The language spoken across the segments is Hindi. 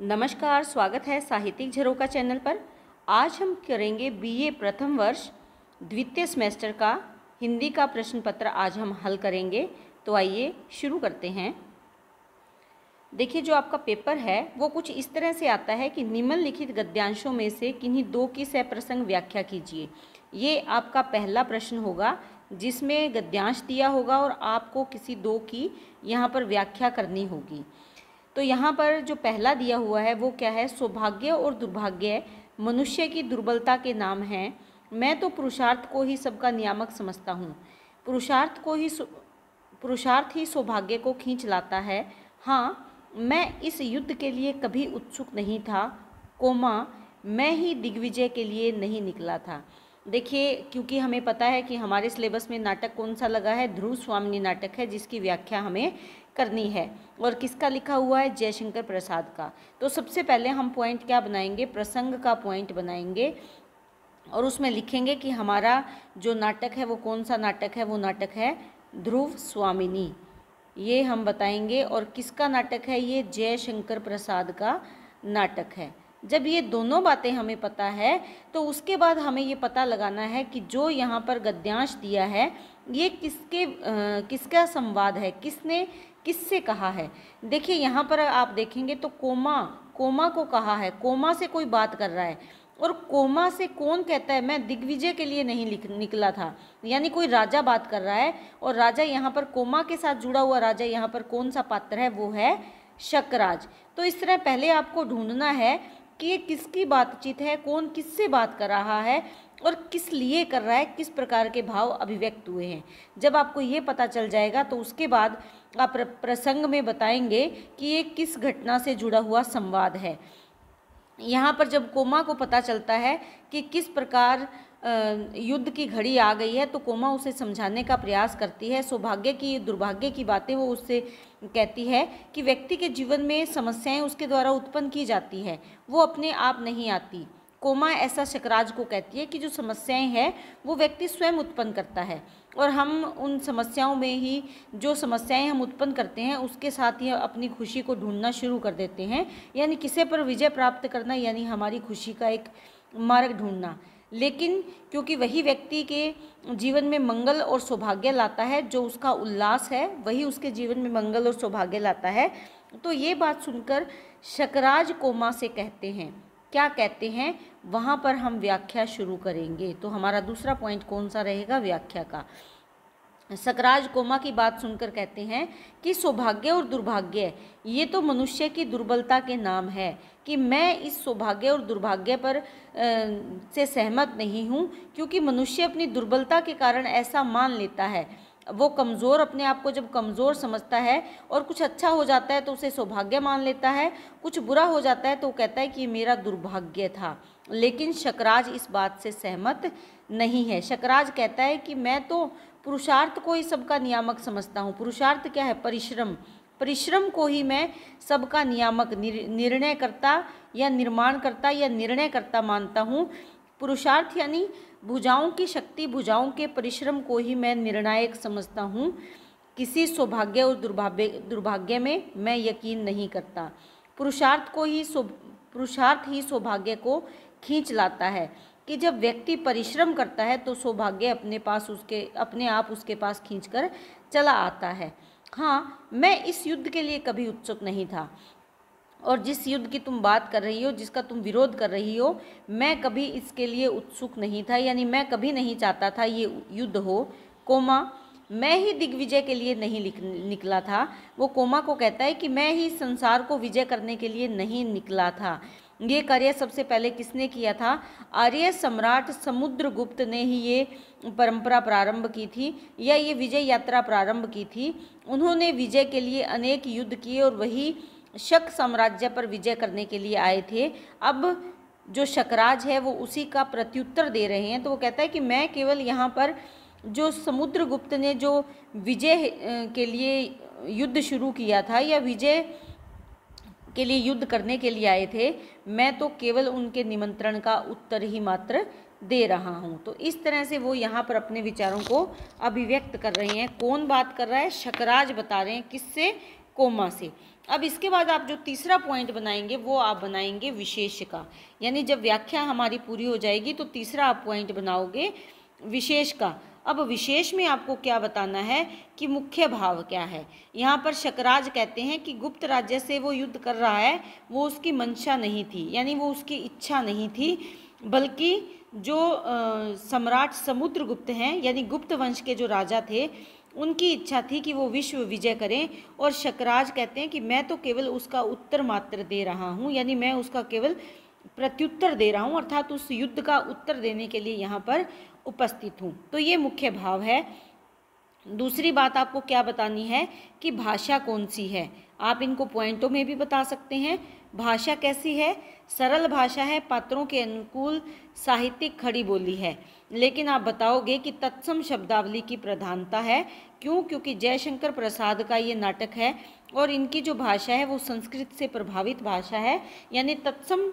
नमस्कार स्वागत है साहित्यिक झरोका चैनल पर आज हम करेंगे बीए प्रथम वर्ष द्वितीय सेमेस्टर का हिंदी का प्रश्न पत्र आज हम हल करेंगे तो आइए शुरू करते हैं देखिए जो आपका पेपर है वो कुछ इस तरह से आता है कि निम्नलिखित गद्यांशों में से किन्हीं दो की प्रसंग व्याख्या कीजिए ये आपका पहला प्रश्न होगा जिसमें गद्यांश दिया होगा और आपको किसी दो की यहाँ पर व्याख्या करनी होगी तो यहाँ पर जो पहला दिया हुआ है वो क्या है सौभाग्य और दुर्भाग्य मनुष्य की दुर्बलता के नाम हैं मैं तो पुरुषार्थ को ही सबका नियामक समझता हूँ पुरुषार्थ को ही पुरुषार्थ ही सौभाग्य को खींच लाता है हाँ मैं इस युद्ध के लिए कभी उत्सुक नहीं था कोमा मैं ही दिग्विजय के लिए नहीं निकला था देखिए क्योंकि हमें पता है कि हमारे सिलेबस में नाटक कौन सा लगा है ध्रुव स्वामिनी नाटक है जिसकी व्याख्या हमें करनी है और किसका लिखा हुआ है जयशंकर प्रसाद का तो सबसे पहले हम पॉइंट क्या बनाएंगे प्रसंग का पॉइंट बनाएंगे और उसमें लिखेंगे कि हमारा जो नाटक है वो कौन सा नाटक है वो नाटक है ध्रुव स्वामिनी ये हम बताएंगे और किसका नाटक है ये जयशंकर प्रसाद का नाटक है जब ये दोनों बातें हमें पता है तो उसके बाद हमें ये पता लगाना है कि जो यहाँ पर गद्यांश दिया है ये किसके आ, किसका संवाद है किसने किससे कहा है देखिए यहाँ पर आप देखेंगे तो कोमा कोमा को कहा है कोमा से कोई बात कर रहा है और कोमा से कौन कहता है मैं दिग्विजय के लिए नहीं निकला था यानी कोई राजा बात कर रहा है और राजा यहाँ पर कोमा के साथ जुड़ा हुआ राजा यहाँ पर कौन सा पात्र है वो है शकराज तो इस तरह पहले आपको ढूंढना है कि ये किसकी बातचीत है कौन किससे बात कर रहा है और किस लिए कर रहा है किस प्रकार के भाव अभिव्यक्त हुए हैं जब आपको ये पता चल जाएगा तो उसके बाद आप प्रसंग में बताएंगे कि ये किस घटना से जुड़ा हुआ संवाद है यहाँ पर जब कोमा को पता चलता है कि किस प्रकार युद्ध की घड़ी आ गई है तो कोमा उसे समझाने का प्रयास करती है सौभाग्य की दुर्भाग्य की बातें वो उससे कहती है कि व्यक्ति के जीवन में समस्याएं उसके द्वारा उत्पन्न की जाती है वो अपने आप नहीं आती कोमा ऐसा शकराज को कहती है कि जो समस्याएं हैं वो व्यक्ति स्वयं उत्पन्न करता है और हम उन समस्याओं में ही जो समस्याएं हम उत्पन्न करते हैं उसके साथ ही अपनी खुशी को ढूंढना शुरू कर देते हैं यानी किसी पर विजय प्राप्त करना यानी हमारी खुशी का एक मार्ग ढूंढना लेकिन क्योंकि वही व्यक्ति के जीवन में मंगल और सौभाग्य लाता है जो उसका उल्लास है वही उसके जीवन में मंगल और सौभाग्य लाता है तो ये बात सुनकर शकराज कोमा से कहते हैं क्या कहते हैं वहाँ पर हम व्याख्या शुरू करेंगे तो हमारा दूसरा पॉइंट कौन सा रहेगा व्याख्या का सकराज कोमा की बात सुनकर कहते हैं कि सौभाग्य और दुर्भाग्य ये तो मनुष्य की दुर्बलता के नाम है कि मैं इस सौभाग्य और दुर्भाग्य पर आ, से सहमत नहीं हूँ क्योंकि मनुष्य अपनी दुर्बलता के कारण ऐसा मान लेता है वो कमज़ोर अपने आप को जब कमज़ोर समझता है और कुछ अच्छा हो जाता है तो उसे सौभाग्य मान लेता है कुछ बुरा हो जाता है तो वो कहता है कि मेरा दुर्भाग्य था लेकिन शकराज इस बात से सहमत नहीं है शकराज कहता है कि मैं तो पुरुषार्थ को ही सबका नियामक समझता हूँ पुरुषार्थ क्या है परिश्रम परिश्रम को ही मैं सबका नियामक निर्णय करता या निर्माण करता या निर्णय करता मानता हूँ पुरुषार्थ यानी भुजाओं की शक्ति भुजाओं के परिश्रम को ही मैं निर्णायक समझता हूँ किसी सौभाग्य और दुर्भाग्य दुर्भाग्य में मैं यकीन नहीं करता पुरुषार्थ को ही पुरुषार्थ ही सौभाग्य को खींच लाता है कि जब व्यक्ति परिश्रम करता है तो सौभाग्य अपने पास उसके अपने आप उसके पास खींचकर चला आता है हाँ मैं इस युद्ध के लिए कभी उत्सुक नहीं था और जिस युद्ध की तुम बात कर रही हो जिसका तुम विरोध कर रही हो मैं कभी इसके लिए उत्सुक नहीं था यानी मैं कभी नहीं चाहता था ये युद्ध हो कोमा मैं ही दिग्विजय के लिए नहीं निकला था वो कोमा को कहता है कि मैं ही संसार को विजय करने के लिए नहीं निकला था ये कार्य सबसे पहले किसने किया था आर्य सम्राट समुद्रगुप्त ने ही ये परंपरा प्रारंभ की थी या ये विजय यात्रा प्रारंभ की थी उन्होंने विजय के लिए अनेक युद्ध किए और वही शक साम्राज्य पर विजय करने के लिए आए थे अब जो शकराज है वो उसी का प्रत्युत्तर दे रहे हैं तो वो कहता है कि मैं केवल यहाँ पर जो समुद्रगुप्त ने जो विजय के लिए युद्ध शुरू किया था या विजय के लिए युद्ध करने के लिए आए थे मैं तो केवल उनके निमंत्रण का उत्तर ही मात्र दे रहा हूँ तो इस तरह से वो यहाँ पर अपने विचारों को अभिव्यक्त कर रहे हैं कौन बात कर रहा है शकराज बता रहे हैं किससे कोमा से अब इसके बाद आप जो तीसरा पॉइंट बनाएंगे वो आप बनाएंगे विशेष का यानी जब व्याख्या हमारी पूरी हो जाएगी तो तीसरा आप पॉइंट बनाओगे विशेष का अब विशेष में आपको क्या बताना है कि मुख्य भाव क्या है यहाँ पर शकराज कहते हैं कि गुप्त राज्य से वो युद्ध कर रहा है वो उसकी मंशा नहीं थी यानी वो उसकी इच्छा नहीं थी बल्कि जो सम्राट समुद्रगुप्त हैं यानी गुप्त वंश के जो राजा थे उनकी इच्छा थी कि वो विश्व विजय करें और शकराज कहते हैं कि मैं तो केवल उसका उत्तर मात्र दे रहा हूँ यानी मैं उसका केवल प्रत्युत्तर दे रहा हूँ अर्थात उस युद्ध का उत्तर देने के लिए यहाँ पर उपस्थित हूँ तो ये मुख्य भाव है दूसरी बात आपको क्या बतानी है कि भाषा कौन सी है आप इनको पॉइंटों में भी बता सकते हैं भाषा कैसी है सरल भाषा है पात्रों के अनुकूल साहित्यिक खड़ी बोली है लेकिन आप बताओगे कि तत्सम शब्दावली की प्रधानता है क्यों क्योंकि जयशंकर प्रसाद का ये नाटक है और इनकी जो भाषा है वो संस्कृत से प्रभावित भाषा है यानी तत्सम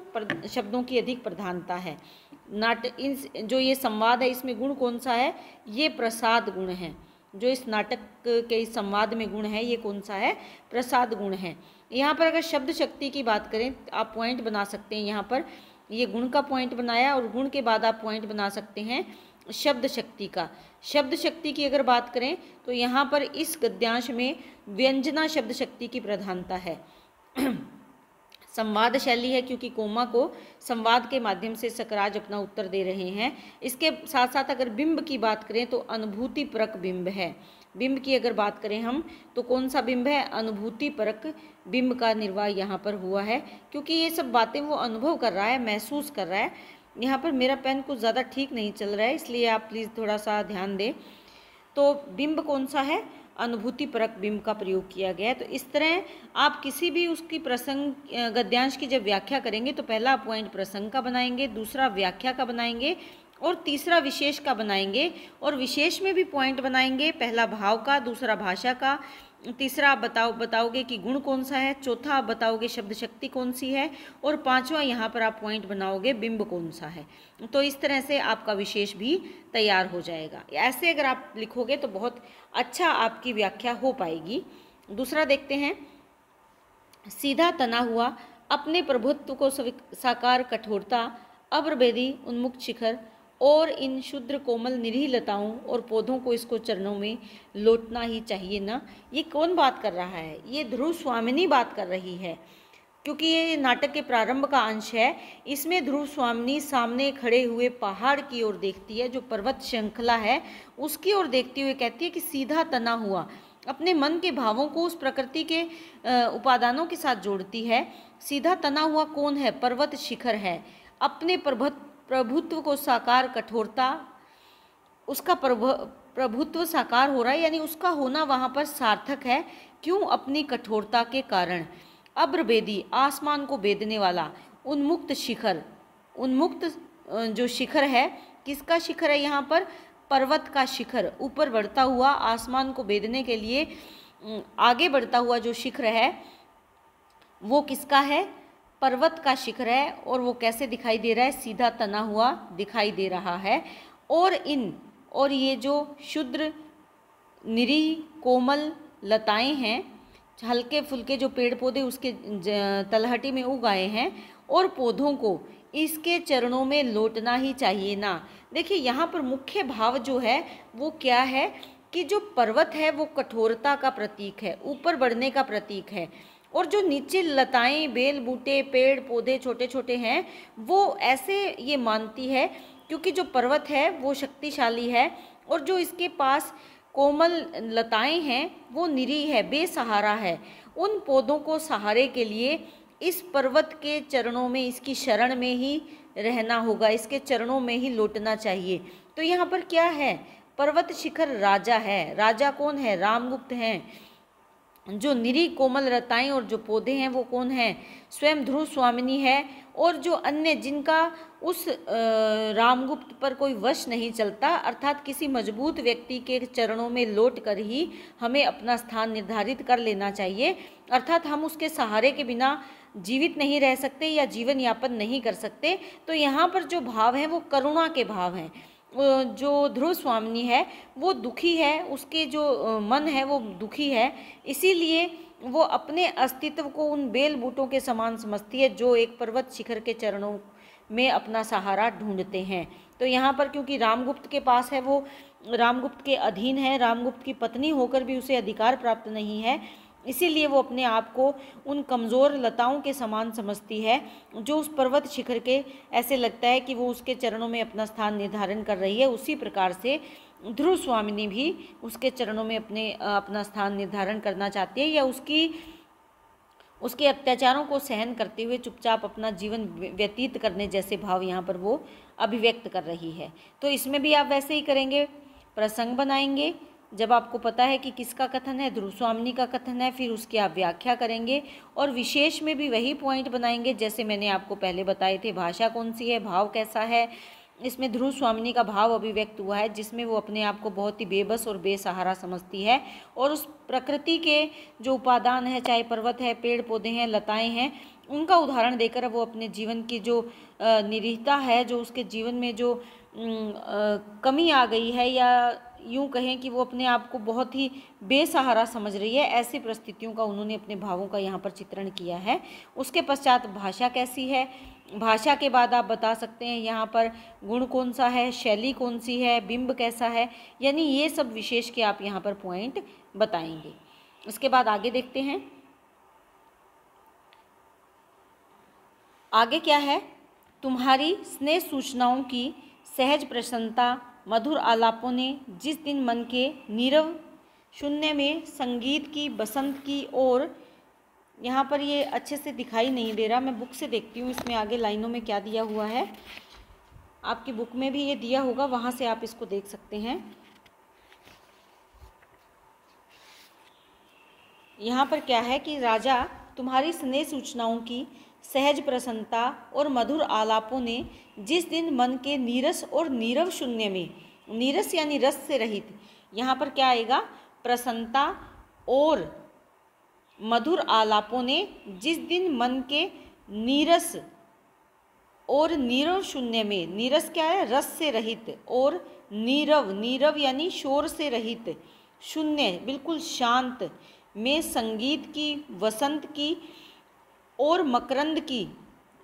शब्दों की अधिक प्रधानता है नाट इन जो ये संवाद है इसमें गुण कौन सा है ये प्रसाद गुण है जो इस नाटक के इस संवाद में गुण है ये कौन सा है प्रसाद गुण है यहाँ पर अगर शब्द शक्ति की बात करें आप पॉइंट बना सकते हैं यहाँ पर ये गुण का पॉइंट बनाया और गुण के बाद आप पॉइंट बना सकते हैं शब्द शक्ति का शब्द शक्ति की अगर बात करें तो यहाँ पर इस गद्यांश में व्यंजना शब्द शक्ति की प्रधानता है संवाद शैली है क्योंकि कोमा को संवाद के माध्यम से सकराज अपना उत्तर दे रहे हैं इसके साथ साथ अगर बिंब की बात करें तो अनुभूति प्रक बिंब है बिंब की अगर बात करें हम तो कौन सा बिंब है अनुभूति परक बिंब का निर्वाह यहाँ पर हुआ है क्योंकि ये सब बातें वो अनुभव कर रहा है महसूस कर रहा है यहाँ पर मेरा पेन कुछ ज़्यादा ठीक नहीं चल रहा है इसलिए आप प्लीज़ थोड़ा सा ध्यान दें तो बिंब कौन सा है अनुभूति परक बिंब का प्रयोग किया गया है तो इस तरह आप किसी भी उसकी प्रसंग गद्यांश की जब व्याख्या करेंगे तो पहला पॉइंट प्रसंग का बनाएंगे दूसरा व्याख्या का बनाएंगे और तीसरा विशेष का बनाएंगे और विशेष में भी पॉइंट बनाएंगे पहला भाव का दूसरा भाषा का तीसरा आप बताओ बताओगे कि गुण कौन सा है चौथा आप बताओगे शब्द शक्ति कौन सी है और पांचवा यहाँ पर आप पॉइंट बनाओगे बिंब कौन सा है तो इस तरह से आपका विशेष भी तैयार हो जाएगा ऐसे अगर आप लिखोगे तो बहुत अच्छा आपकी व्याख्या हो पाएगी दूसरा देखते हैं सीधा तना हुआ अपने प्रभुत्व को साकार कठोरता अब्रभेदी उन्मुक्त शिखर और इन शुद्र कोमल निरीह लताओं और पौधों को इसको चरणों में लौटना ही चाहिए ना ये कौन बात कर रहा है ये ध्रुव स्वामिनी बात कर रही है क्योंकि ये नाटक के प्रारंभ का अंश है इसमें ध्रुव स्वामिनी सामने खड़े हुए पहाड़ की ओर देखती है जो पर्वत श्रृंखला है उसकी ओर देखती हुए कहती है कि सीधा तना हुआ अपने मन के भावों को उस प्रकृति के उपादानों के साथ जोड़ती है सीधा तना हुआ कौन है पर्वत शिखर है अपने पर्वत प्रभुत्व को साकार कठोरता उसका प्रभुत्व साकार हो रहा है यानी उसका होना वहाँ पर सार्थक है क्यों अपनी कठोरता के कारण बेदी आसमान को बेदने वाला उन्मुक्त शिखर उन्मुक्त जो शिखर है किसका शिखर है यहाँ पर पर्वत का शिखर ऊपर बढ़ता हुआ आसमान को बेदने के लिए आगे बढ़ता हुआ जो शिखर है वो किसका है पर्वत का शिखर है और वो कैसे दिखाई दे रहा है सीधा तना हुआ दिखाई दे रहा है और इन और ये जो शुद्र निरी कोमल लताएं हैं हल्के फुलके जो पेड़ पौधे उसके तलहटी में उगाए हैं और पौधों को इसके चरणों में लौटना ही चाहिए ना देखिए यहाँ पर मुख्य भाव जो है वो क्या है कि जो पर्वत है वो कठोरता का प्रतीक है ऊपर बढ़ने का प्रतीक है और जो नीचे लताएं बेल बूटे पेड़ पौधे छोटे छोटे हैं वो ऐसे ये मानती है क्योंकि जो पर्वत है वो शक्तिशाली है और जो इसके पास कोमल लताएं हैं वो निरी है बेसहारा है उन पौधों को सहारे के लिए इस पर्वत के चरणों में इसकी शरण में ही रहना होगा इसके चरणों में ही लौटना चाहिए तो यहाँ पर क्या है पर्वत शिखर राजा है राजा कौन है रामगुप्त हैं जो निरी कोमल रताएं और जो पौधे हैं वो कौन हैं स्वयं ध्रुव स्वामिनी है और जो अन्य जिनका उस रामगुप्त पर कोई वश नहीं चलता अर्थात किसी मजबूत व्यक्ति के चरणों में लौट कर ही हमें अपना स्थान निर्धारित कर लेना चाहिए अर्थात हम उसके सहारे के बिना जीवित नहीं रह सकते या जीवन यापन नहीं कर सकते तो यहाँ पर जो भाव हैं वो करुणा के भाव हैं जो ध्रुव स्वामिनी है वो दुखी है उसके जो मन है वो दुखी है इसीलिए वो अपने अस्तित्व को उन बेल बूटों के समान समझती है जो एक पर्वत शिखर के चरणों में अपना सहारा ढूंढते हैं तो यहाँ पर क्योंकि रामगुप्त के पास है वो रामगुप्त के अधीन है रामगुप्त की पत्नी होकर भी उसे अधिकार प्राप्त नहीं है इसीलिए वो अपने आप को उन कमज़ोर लताओं के समान समझती है जो उस पर्वत शिखर के ऐसे लगता है कि वो उसके चरणों में अपना स्थान निर्धारण कर रही है उसी प्रकार से ध्रुव स्वामिनी भी उसके चरणों में अपने अपना स्थान निर्धारण करना चाहती है या उसकी उसके अत्याचारों को सहन करते हुए चुपचाप अपना जीवन व्यतीत करने जैसे भाव यहाँ पर वो अभिव्यक्त कर रही है तो इसमें भी आप वैसे ही करेंगे प्रसंग बनाएंगे जब आपको पता है कि किसका कथन है ध्रुव स्वामिनी का कथन है फिर उसकी आप व्याख्या करेंगे और विशेष में भी वही पॉइंट बनाएंगे जैसे मैंने आपको पहले बताए थे भाषा कौन सी है भाव कैसा है इसमें ध्रुव स्वामिनी का भाव अभिव्यक्त हुआ है जिसमें वो अपने आप को बहुत ही बेबस और बेसहारा समझती है और उस प्रकृति के जो उपादान है चाहे पर्वत है पेड़ पौधे हैं लताएं हैं उनका उदाहरण देकर वो अपने जीवन की जो निरीहता है जो उसके जीवन में जो कमी आ गई है या यूं कहें कि वो अपने आप को बहुत ही बेसहारा समझ रही है ऐसी परिस्थितियों का उन्होंने अपने भावों का यहाँ पर चित्रण किया है उसके पश्चात भाषा कैसी है भाषा के बाद आप बता सकते हैं यहाँ पर गुण कौन सा है शैली कौन सी है बिंब कैसा है यानी ये सब विशेष के आप यहाँ पर पॉइंट बताएंगे उसके बाद आगे देखते हैं आगे क्या है तुम्हारी स्नेह सूचनाओं की सहज प्रसन्नता मधुर आलापों ने जिस दिन मन के नीरव शून्य में संगीत की बसंत की ओर यहाँ पर ये अच्छे से दिखाई नहीं दे रहा मैं बुक से देखती हूँ इसमें आगे लाइनों में क्या दिया हुआ है आपकी बुक में भी ये दिया होगा वहाँ से आप इसको देख सकते हैं यहाँ पर क्या है कि राजा तुम्हारी स्नेह सूचनाओं की सहज प्रसन्नता और मधुर आलापों ने जिस दिन मन के नीरस और नीरव शून्य में नीरस यानी रस से रहित यहाँ पर क्या आएगा प्रसन्नता और मधुर आलापों ने जिस दिन मन के नीरस और नीरव शून्य में नीरस क्या है रस से रहित और नीरव नीरव यानी शोर से रहित शून्य बिल्कुल शांत में संगीत की वसंत की और मकरंद की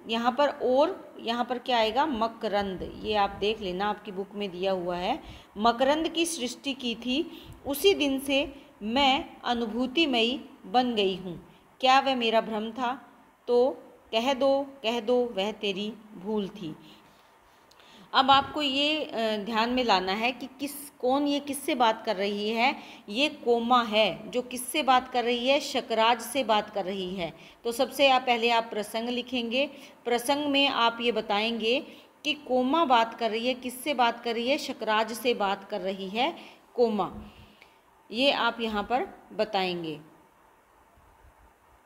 यहाँ पर और यहाँ पर क्या आएगा मकरंद ये आप देख लेना आपकी बुक में दिया हुआ है मकरंद की सृष्टि की थी उसी दिन से मैं अनुभूतिमयी बन गई हूँ क्या वह मेरा भ्रम था तो कह दो कह दो वह तेरी भूल थी अब आपको ये ध्यान में लाना है कि किस कौन ये किससे बात कर रही है ये कोमा है जो किससे बात कर रही है शकराज से बात कर रही है तो सबसे आप पहले आप प्रसंग लिखेंगे प्रसंग में आप ये बताएंगे कि कोमा बात कर रही है किससे बात कर रही है शकराज से बात कर रही है कोमा ये आप यहाँ पर बताएंगे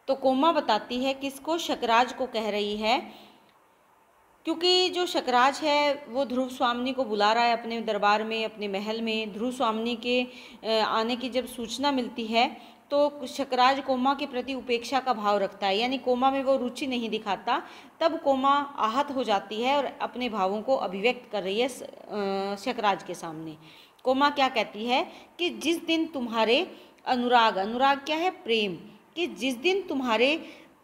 तो कोमा बताती है किसको शकराज को कह रही है क्योंकि जो शकराज है वो ध्रुव स्वामी को बुला रहा है अपने दरबार में अपने महल में ध्रुव स्वामी के आने की जब सूचना मिलती है तो शकराज कोमा के प्रति उपेक्षा का भाव रखता है यानी कोमा में वो रुचि नहीं दिखाता तब कोमा आहत हो जाती है और अपने भावों को अभिव्यक्त कर रही है शकराज के सामने कोमा क्या कहती है कि जिस दिन तुम्हारे अनुराग अनुराग क्या है प्रेम कि जिस दिन तुम्हारे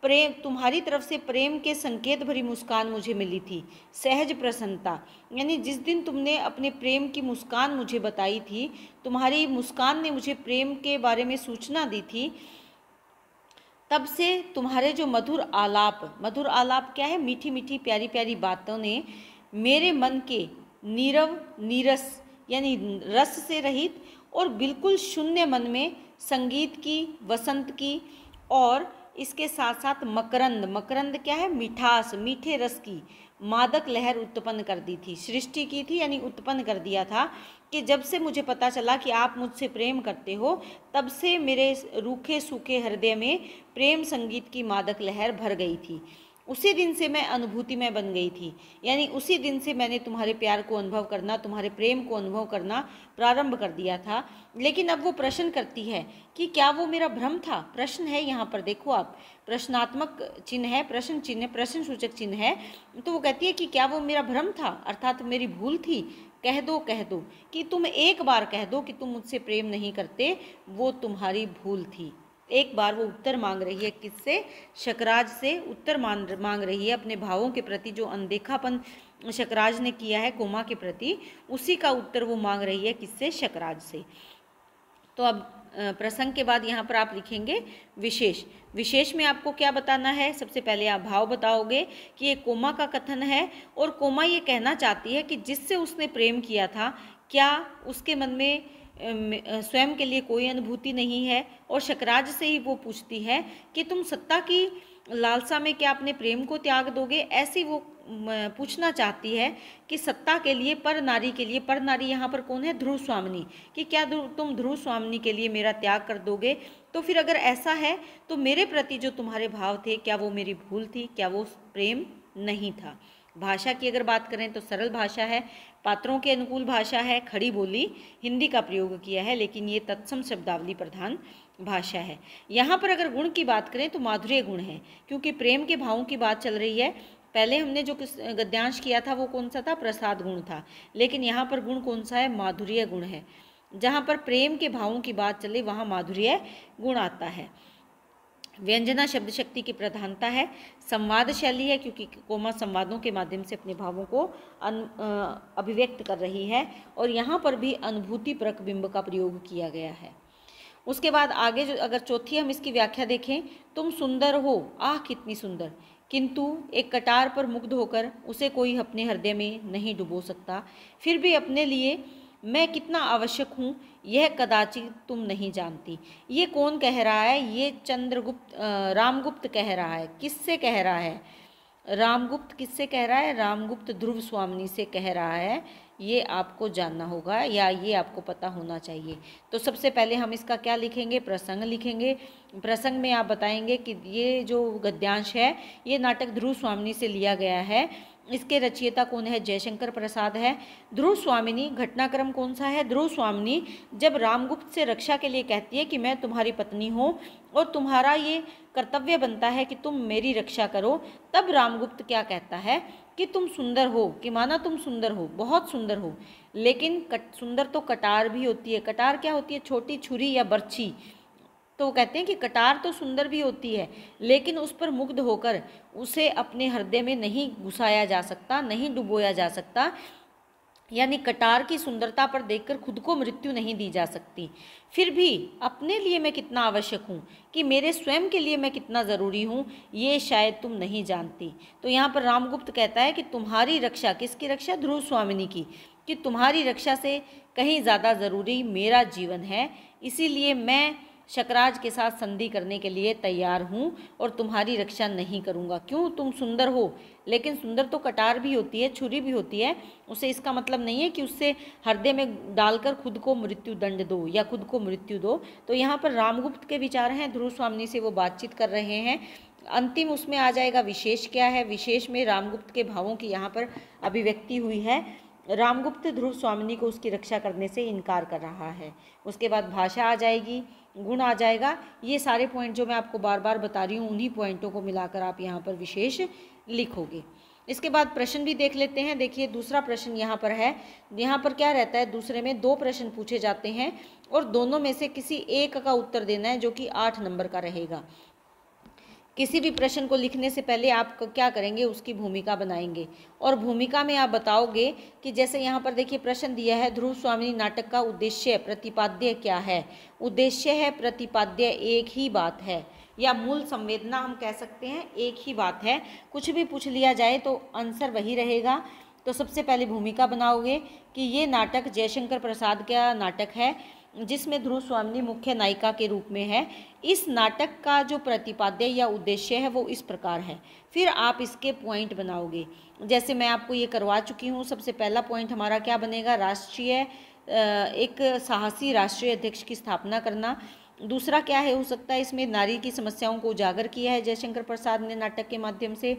प्रेम तुम्हारी तरफ से प्रेम के संकेत भरी मुस्कान मुझे मिली थी सहज प्रसन्नता यानी जिस दिन तुमने अपने प्रेम की मुस्कान मुझे बताई थी तुम्हारी मुस्कान ने मुझे प्रेम के बारे में सूचना दी थी तब से तुम्हारे जो मधुर आलाप मधुर आलाप क्या है मीठी मीठी प्यारी प्यारी बातों ने मेरे मन के नीरव नीरस यानी रस से रहित और बिल्कुल शून्य मन में संगीत की वसंत की और इसके साथ साथ मकरंद मकरंद क्या है मिठास मीठे रस की मादक लहर उत्पन्न कर दी थी सृष्टि की थी यानी उत्पन्न कर दिया था कि जब से मुझे पता चला कि आप मुझसे प्रेम करते हो तब से मेरे रूखे सूखे हृदय में प्रेम संगीत की मादक लहर भर गई थी उसी दिन से मैं अनुभूति में बन गई थी यानी उसी दिन से मैंने तुम्हारे प्यार को अनुभव करना तुम्हारे प्रेम को अनुभव करना प्रारंभ कर दिया था लेकिन अब वो प्रश्न करती है कि क्या वो मेरा भ्रम था प्रश्न है यहाँ पर देखो आप प्रश्नात्मक चिन्ह है प्रश्न चिन्ह प्रश्न सूचक चिन्ह है तो वो कहती है कि क्या वो मेरा भ्रम था अर्थात मेरी भूल थी कह दो कह दो कि तुम एक बार कह दो कि तुम मुझसे प्रेम नहीं करते वो तुम्हारी भूल थी एक बार वो उत्तर मांग रही है किससे शकराज से उत्तर मांग रही है अपने भावों के प्रति जो अनदेखापन शकराज ने किया है कोमा के प्रति उसी का उत्तर वो मांग रही है किससे शकराज से तो अब प्रसंग के बाद यहाँ पर आप लिखेंगे विशेष विशेष में आपको क्या बताना है सबसे पहले आप भाव बताओगे कि ये कोमा का कथन है और कोमा ये कहना चाहती है कि जिससे उसने प्रेम किया था क्या उसके मन में स्वयं के लिए कोई अनुभूति नहीं है और शकराज से ही वो पूछती है कि तुम सत्ता की लालसा में क्या अपने प्रेम को त्याग दोगे ऐसी वो पूछना चाहती है कि सत्ता के लिए पर नारी के लिए पर नारी यहाँ पर कौन है ध्रुव स्वामिनी कि क्या तुम ध्रुव स्वामिनी के लिए मेरा त्याग कर दोगे तो फिर अगर ऐसा है तो मेरे प्रति जो तुम्हारे भाव थे क्या वो मेरी भूल थी क्या वो प्रेम नहीं था भाषा की अगर बात करें तो सरल भाषा है पात्रों के अनुकूल भाषा है खड़ी बोली हिंदी का प्रयोग किया है लेकिन ये तत्सम शब्दावली प्रधान भाषा है यहाँ पर अगर गुण की बात करें तो माधुर्य गुण है क्योंकि प्रेम के भावों की बात चल रही है पहले हमने जो गद्यांश किया था वो कौन सा था प्रसाद गुण था लेकिन यहाँ पर गुण कौन सा है माधुर्य गुण है जहाँ पर प्रेम के भावों की बात चले वहाँ माधुर्य गुण आता है व्यंजना शब्द शक्ति की प्रधानता है संवाद शैली है क्योंकि कोमा संवादों के माध्यम से अपने भावों को अन अभिव्यक्त कर रही है और यहाँ पर भी अनुभूति प्रकबिंब बिंब का प्रयोग किया गया है उसके बाद आगे जो अगर चौथी हम इसकी व्याख्या देखें तुम सुंदर हो आह कितनी सुंदर किंतु एक कटार पर मुग्ध होकर उसे कोई अपने हृदय में नहीं डुबो सकता फिर भी अपने लिए मैं कितना आवश्यक हूँ यह कदाचित तुम नहीं जानती ये कौन कह रहा है ये चंद्रगुप्त रामगुप्त कह रहा है किससे कह रहा है रामगुप्त किससे कह रहा है रामगुप्त ध्रुव स्वामी से कह रहा है ये आपको जानना होगा या ये आपको पता होना चाहिए तो सबसे पहले हम इसका क्या लिखेंगे प्रसंग लिखेंगे प्रसंग में आप बताएंगे कि ये जो गद्यांश है ये नाटक ध्रुव स्वामी से लिया गया है इसके रचयिता कौन है जयशंकर प्रसाद है ध्रुव स्वामिनी घटनाक्रम कौन सा है ध्रुव स्वामिनी जब रामगुप्त से रक्षा के लिए कहती है कि मैं तुम्हारी पत्नी हूँ और तुम्हारा ये कर्तव्य बनता है कि तुम मेरी रक्षा करो तब रामगुप्त क्या कहता है कि तुम सुंदर हो कि माना तुम सुंदर हो बहुत सुंदर हो लेकिन कट, सुंदर तो कटार भी होती है कटार क्या होती है छोटी छुरी या बर्छी तो वो कहते हैं कि कटार तो सुंदर भी होती है लेकिन उस पर मुग्ध होकर उसे अपने हृदय में नहीं घुसाया जा सकता नहीं डुबोया जा सकता यानी कटार की सुंदरता पर देखकर खुद को मृत्यु नहीं दी जा सकती फिर भी अपने लिए मैं कितना आवश्यक हूँ कि मेरे स्वयं के लिए मैं कितना ज़रूरी हूँ ये शायद तुम नहीं जानती तो यहाँ पर रामगुप्त कहता है कि तुम्हारी रक्षा किसकी रक्षा ध्रुव स्वामिनी की कि तुम्हारी रक्षा से कहीं ज़्यादा ज़रूरी मेरा जीवन है इसीलिए मैं शकराज के साथ संधि करने के लिए तैयार हूँ और तुम्हारी रक्षा नहीं करूँगा क्यों तुम सुंदर हो लेकिन सुंदर तो कटार भी होती है छुरी भी होती है उसे इसका मतलब नहीं है कि उससे हृदय में डालकर खुद को मृत्यु दंड दो या खुद को मृत्यु दो तो यहाँ पर रामगुप्त के विचार हैं ध्रुव स्वामी से वो बातचीत कर रहे हैं अंतिम उसमें आ जाएगा विशेष क्या है विशेष में रामगुप्त के भावों की यहाँ पर अभिव्यक्ति हुई है रामगुप्त ध्रुव स्वामिनी को उसकी रक्षा करने से इनकार कर रहा है उसके बाद भाषा आ जाएगी गुण आ जाएगा ये सारे पॉइंट जो मैं आपको बार बार बता रही हूँ उन्हीं पॉइंटों को मिलाकर आप यहाँ पर विशेष लिखोगे इसके बाद प्रश्न भी देख लेते हैं देखिए दूसरा प्रश्न यहाँ पर है यहाँ पर क्या रहता है दूसरे में दो प्रश्न पूछे जाते हैं और दोनों में से किसी एक का उत्तर देना है जो कि आठ नंबर का रहेगा किसी भी प्रश्न को लिखने से पहले आप क्या करेंगे उसकी भूमिका बनाएंगे और भूमिका में आप बताओगे कि जैसे यहाँ पर देखिए प्रश्न दिया है ध्रुव स्वामी नाटक का उद्देश्य प्रतिपाद्य क्या है उद्देश्य है प्रतिपाद्य एक ही बात है या मूल संवेदना हम कह सकते हैं एक ही बात है कुछ भी पूछ लिया जाए तो आंसर वही रहेगा तो सबसे पहले भूमिका बनाओगे कि ये नाटक जयशंकर प्रसाद का नाटक है जिसमें ध्रुव स्वामी मुख्य नायिका के रूप में है इस नाटक का जो प्रतिपाद्य या उद्देश्य है वो इस प्रकार है फिर आप इसके पॉइंट बनाओगे जैसे मैं आपको ये करवा चुकी हूँ सबसे पहला पॉइंट हमारा क्या बनेगा राष्ट्रीय एक साहसी राष्ट्रीय अध्यक्ष की स्थापना करना दूसरा क्या है हो सकता है इसमें नारी की समस्याओं को उजागर किया है जयशंकर प्रसाद ने नाटक के माध्यम से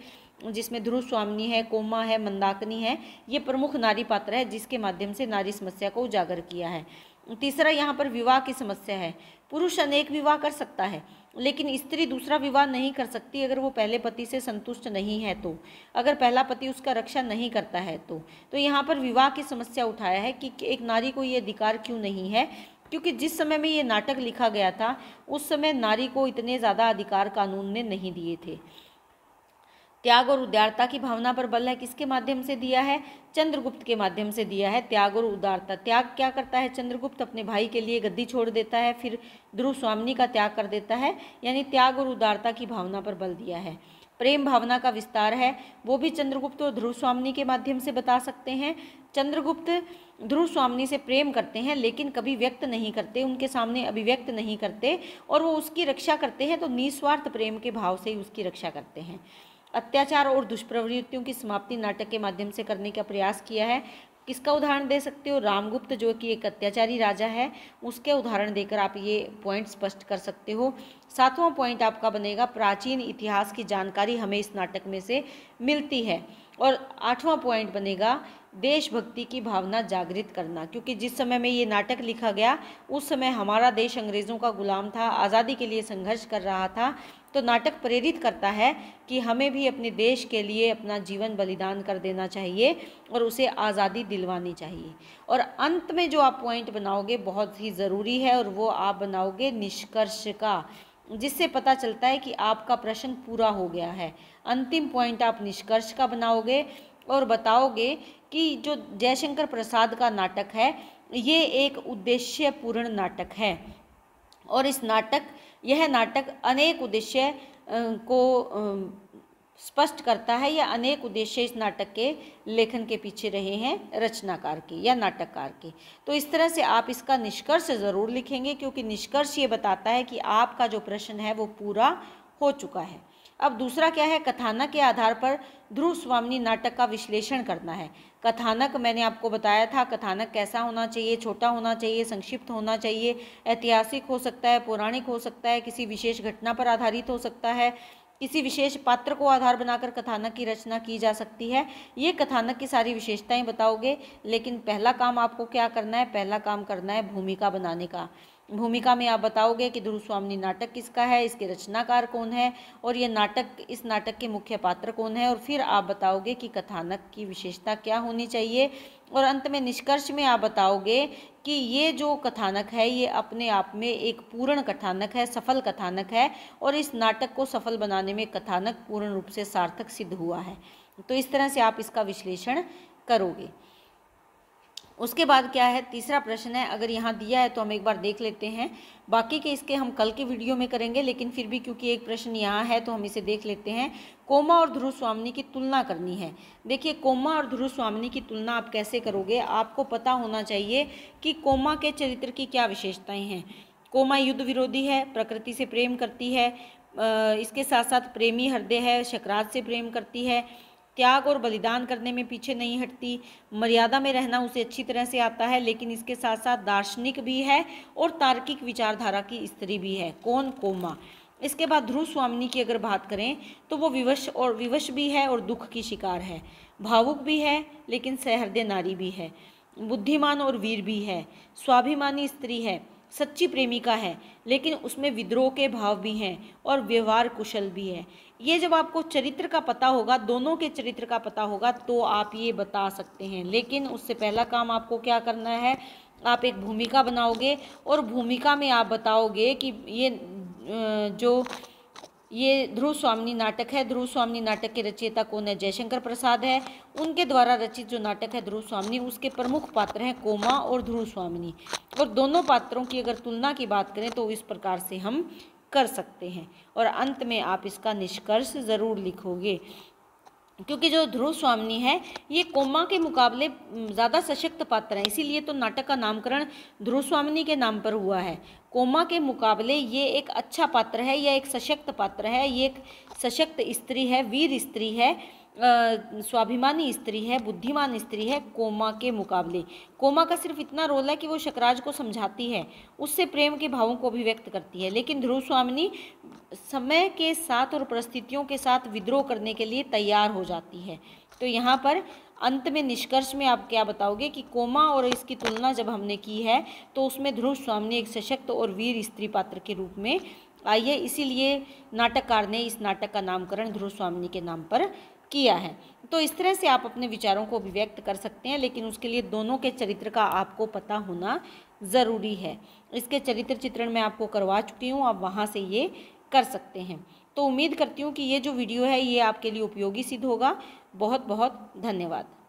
जिसमें ध्रुव स्वामी है कोमा है मंदाकिनी है ये प्रमुख नारी पात्र है जिसके माध्यम से नारी समस्या को उजागर किया है तीसरा यहाँ पर विवाह की समस्या है पुरुष अनेक विवाह कर सकता है लेकिन स्त्री दूसरा विवाह नहीं कर सकती अगर वो पहले पति से संतुष्ट नहीं है तो अगर पहला पति उसका रक्षा नहीं करता है तो तो यहाँ पर विवाह की समस्या उठाया है कि एक नारी को ये अधिकार क्यों नहीं है क्योंकि जिस समय में ये नाटक लिखा गया था उस समय नारी को इतने ज़्यादा अधिकार कानून ने नहीं दिए थे त्याग और उदारता की भावना पर बल है किसके माध्यम से दिया है चंद्रगुप्त के माध्यम से दिया है त्याग और उदारता त्याग क्या करता है चंद्रगुप्त अपने भाई के लिए गद्दी छोड़ देता है फिर ध्रुव स्वामिनी का त्याग कर देता है यानी त्याग और उदारता की भावना पर बल दिया है प्रेम भावना का विस्तार है वो भी चंद्रगुप्त और ध्रुव स्वामिनी के माध्यम से बता सकते हैं चंद्रगुप्त ध्रुव स्वामिनी से प्रेम करते हैं लेकिन कभी व्यक्त नहीं करते उनके सामने अभिव्यक्त नहीं करते और वो उसकी रक्षा करते हैं तो निस्वार्थ प्रेम के भाव से ही उसकी रक्षा करते हैं अत्याचार और दुष्प्रवृत्तियों की समाप्ति नाटक के माध्यम से करने का प्रयास किया है किसका उदाहरण दे सकते हो रामगुप्त जो कि एक अत्याचारी राजा है उसके उदाहरण देकर आप ये पॉइंट स्पष्ट कर सकते हो सातवां पॉइंट आपका बनेगा प्राचीन इतिहास की जानकारी हमें इस नाटक में से मिलती है और आठवां पॉइंट बनेगा देशभक्ति की भावना जागृत करना क्योंकि जिस समय में ये नाटक लिखा गया उस समय हमारा देश अंग्रेज़ों का गुलाम था आज़ादी के लिए संघर्ष कर रहा था तो नाटक प्रेरित करता है कि हमें भी अपने देश के लिए अपना जीवन बलिदान कर देना चाहिए और उसे आज़ादी दिलवानी चाहिए और अंत में जो आप पॉइंट बनाओगे बहुत ही ज़रूरी है और वो आप बनाओगे निष्कर्ष का जिससे पता चलता है कि आपका प्रश्न पूरा हो गया है अंतिम पॉइंट आप निष्कर्ष का बनाओगे और बताओगे कि जो जयशंकर प्रसाद का नाटक है ये एक उद्देश्यपूर्ण नाटक है और इस नाटक यह नाटक अनेक उद्देश्य को स्पष्ट करता है या अनेक उद्देश्य इस नाटक के लेखन के पीछे रहे हैं रचनाकार के या नाटककार के तो इस तरह से आप इसका निष्कर्ष ज़रूर लिखेंगे क्योंकि निष्कर्ष ये बताता है कि आपका जो प्रश्न है वो पूरा हो चुका है अब दूसरा क्या है कथानक के आधार पर ध्रुव स्वामी नाटक का विश्लेषण करना है कथानक मैंने आपको बताया था कथानक कैसा होना चाहिए छोटा होना चाहिए संक्षिप्त होना चाहिए ऐतिहासिक हो सकता है पौराणिक हो सकता है किसी विशेष घटना पर आधारित हो सकता है किसी विशेष पात्र को आधार बनाकर कथानक की रचना की जा सकती है ये कथानक की सारी विशेषताएं बताओगे लेकिन पहला काम आपको क्या करना है पहला काम करना है भूमिका बनाने का भूमिका में आप बताओगे कि ध्रुव स्वामी नाटक किसका है इसके रचनाकार कौन है और ये नाटक इस नाटक के मुख्य पात्र कौन है और फिर आप बताओगे कि कथानक की विशेषता क्या होनी चाहिए और अंत में निष्कर्ष में आप बताओगे कि ये जो कथानक है ये अपने आप में एक पूर्ण कथानक है सफल कथानक है और इस नाटक को सफल बनाने में कथानक पूर्ण रूप से सार्थक सिद्ध हुआ है तो इस तरह से आप इसका विश्लेषण करोगे उसके बाद क्या है तीसरा प्रश्न है अगर यहाँ दिया है तो हम एक बार देख लेते हैं बाकी के इसके हम कल के वीडियो में करेंगे लेकिन फिर भी क्योंकि एक प्रश्न यहाँ है तो हम इसे देख लेते हैं कोमा और ध्रुव स्वामिनी की तुलना करनी है देखिए कोमा और ध्रुव स्वामिनी की तुलना आप कैसे करोगे आपको पता होना चाहिए कि कोमा के चरित्र की क्या विशेषताएँ हैं कोमा युद्ध विरोधी है प्रकृति से प्रेम करती है इसके साथ साथ प्रेमी हृदय है शकरात से प्रेम करती है त्याग और बलिदान करने में पीछे नहीं हटती मर्यादा में रहना उसे अच्छी तरह से आता है लेकिन इसके साथ साथ दार्शनिक भी है और तार्किक विचारधारा की स्त्री भी है कौन कोमा इसके बाद ध्रुव स्वामिनी की अगर बात करें तो वो विवश और विवश भी है और दुख की शिकार है भावुक भी है लेकिन सहृदय नारी भी है बुद्धिमान और वीर भी है स्वाभिमानी स्त्री है सच्ची प्रेमिका है लेकिन उसमें विद्रोह के भाव भी हैं और व्यवहार कुशल भी है ये जब आपको चरित्र का पता होगा दोनों के चरित्र का पता होगा तो आप ये बता सकते हैं लेकिन उससे पहला काम आपको क्या करना है आप एक भूमिका बनाओगे और भूमिका में आप बताओगे कि ये जो ये ध्रुव स्वामी नाटक है ध्रुव स्वामी नाटक के रचयिता कौन है जयशंकर प्रसाद है उनके द्वारा रचित जो नाटक है ध्रुव स्वामी उसके प्रमुख पात्र हैं कोमा और ध्रुव स्वामी और दोनों पात्रों की अगर तुलना की बात करें तो इस प्रकार से हम कर सकते हैं और अंत में आप इसका निष्कर्ष ज़रूर लिखोगे क्योंकि जो ध्रुव स्वामी है ये कोमा के मुकाबले ज़्यादा सशक्त पात्र हैं इसीलिए तो नाटक का नामकरण ध्रुव स्वामी के नाम पर हुआ है कोमा के मुकाबले ये एक अच्छा पात्र है यह एक सशक्त पात्र है ये एक सशक्त स्त्री है वीर स्त्री है स्वाभिमानी स्त्री है बुद्धिमान स्त्री है कोमा के मुकाबले कोमा का सिर्फ इतना रोल है कि वो शकराज को समझाती है उससे प्रेम के भावों को अभिव्यक्त करती है लेकिन ध्रुव स्वामिनी समय के साथ और परिस्थितियों के साथ विद्रोह करने के लिए तैयार हो जाती है तो यहाँ पर अंत में निष्कर्ष में आप क्या बताओगे कि कोमा और इसकी तुलना जब हमने की है तो उसमें ध्रुव स्वामिनी एक सशक्त और वीर स्त्री पात्र के रूप में आई है इसीलिए नाटककार ने इस नाटक का नामकरण ध्रुव स्वामिनी के नाम पर किया है तो इस तरह से आप अपने विचारों को अभिव्यक्त कर सकते हैं लेकिन उसके लिए दोनों के चरित्र का आपको पता होना ज़रूरी है इसके चरित्र चित्रण मैं आपको करवा चुकी हूँ आप वहाँ से ये कर सकते हैं तो उम्मीद करती हूँ कि ये जो वीडियो है ये आपके लिए उपयोगी सिद्ध होगा बहुत बहुत धन्यवाद